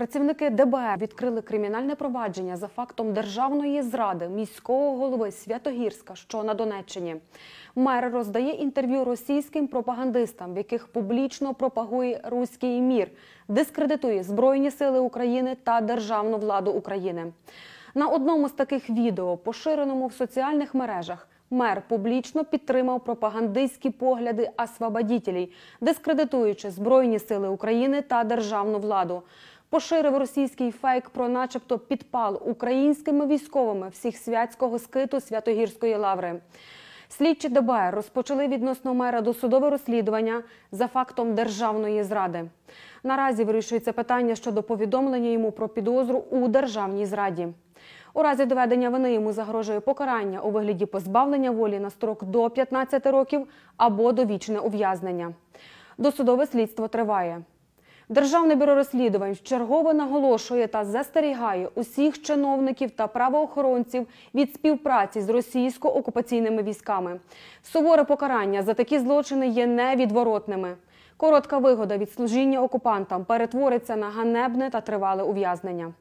Працівники ДБР відкрили кримінальне провадження за фактом державної зради міського голови Святогірська, що на Донеччині. Мер роздає інтерв'ю російським пропагандистам, в яких публічно пропагує руський мір, дискредитує збройні сили України та державну владу України. На одному з таких відео, поширеному в соціальних мережах, мер публічно підтримав пропагандистські погляди освободітелей, дискредитуючи збройні сили України та державну владу поширив російський фейк про, начебто, підпал українськими військовими всіх святського скиту Святогірської лаври. Слідчі ДБР розпочали відносно мера досудове розслідування за фактом державної зради. Наразі вирішується питання щодо повідомлення йому про підозру у державній зраді. У разі доведення вини йому загрожує покарання у вигляді позбавлення волі на строк до 15 років або довічне ув'язнення. Досудове слідство триває. Державне бюро розслідувань вчергово наголошує та застерігає усіх чиновників та правоохоронців від співпраці з російсько-окупаційними військами. Суворе покарання за такі злочини є невідворотними. Коротка вигода від служіння окупантам перетвориться на ганебне та тривале ув'язнення.